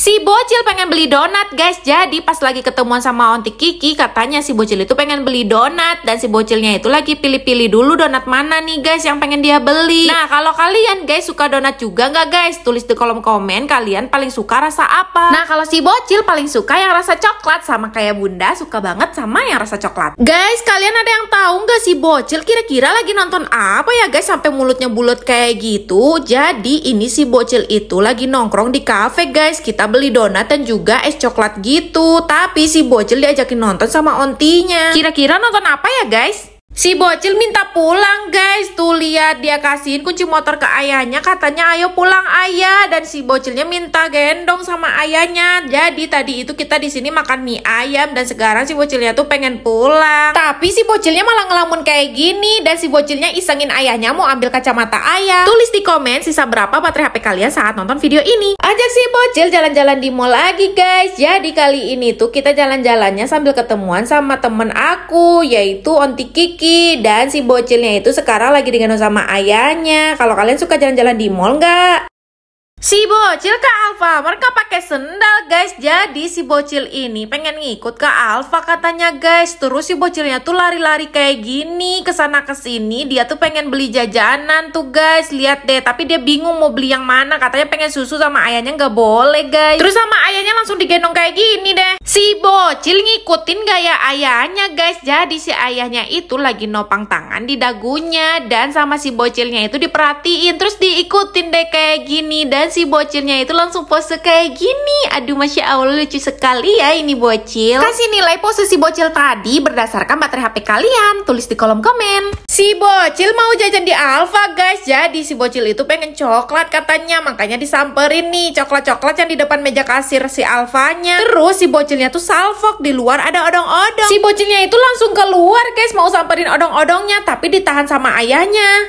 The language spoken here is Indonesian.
Si bocil pengen beli donat guys Jadi pas lagi ketemuan sama onti Kiki Katanya si bocil itu pengen beli donat Dan si bocilnya itu lagi pilih-pilih dulu donat mana nih guys Yang pengen dia beli Nah kalau kalian guys suka donat juga nggak guys Tulis di kolom komen kalian paling suka rasa apa Nah kalau si bocil paling suka yang rasa coklat Sama kayak bunda suka banget sama yang rasa coklat Guys kalian ada yang tahu nggak si bocil kira-kira lagi nonton apa ya guys Sampai mulutnya bulat kayak gitu Jadi ini si bocil itu lagi nongkrong di cafe guys Kita beli donat dan juga es coklat gitu. Tapi si bocil diajakin nonton sama ontinya. Kira-kira nonton apa ya guys? Si bocil minta pulang guys Tuh lihat dia kasihin kunci motor ke ayahnya Katanya ayo pulang ayah Dan si bocilnya minta gendong sama ayahnya Jadi tadi itu kita di sini makan mie ayam Dan sekarang si bocilnya tuh pengen pulang Tapi si bocilnya malah ngelamun kayak gini Dan si bocilnya isengin ayahnya mau ambil kacamata ayah Tulis di komen sisa berapa baterai HP kalian saat nonton video ini Ajak si bocil jalan-jalan di mall lagi guys Jadi kali ini tuh kita jalan-jalannya sambil ketemuan sama temen aku Yaitu Onti Kiki Kiki dan si bocilnya itu sekarang lagi dengan sama ayahnya. Kalau kalian suka jalan-jalan di mall nggak? Si bocil ke Alfa, mereka pakai sendal guys Jadi si bocil ini pengen ngikut ke Alfa katanya guys Terus si bocilnya tuh lari-lari kayak gini kesana kesini Dia tuh pengen beli jajanan tuh guys Lihat deh tapi dia bingung mau beli yang mana Katanya pengen susu sama ayahnya gak boleh guys Terus sama langsung digendong kayak gini deh. Si bocil ngikutin gaya ayahnya guys. Jadi si ayahnya itu lagi nopang tangan di dagunya dan sama si bocilnya itu diperhatiin terus diikutin deh kayak gini dan si bocilnya itu langsung pose kayak gini. Aduh masya Allah lucu sekali ya ini bocil. Kasih nilai pose si bocil tadi berdasarkan baterai HP kalian. Tulis di kolom komen. Si bocil mau jajan di Alfa guys. Jadi si bocil itu pengen coklat katanya makanya disamperin nih coklat-coklat yang di depan meja kasir si alfanya. Terus si bocilnya tuh salfok di luar ada odong-odong. Si bocilnya itu langsung keluar guys mau samperin odong-odongnya tapi ditahan sama ayahnya.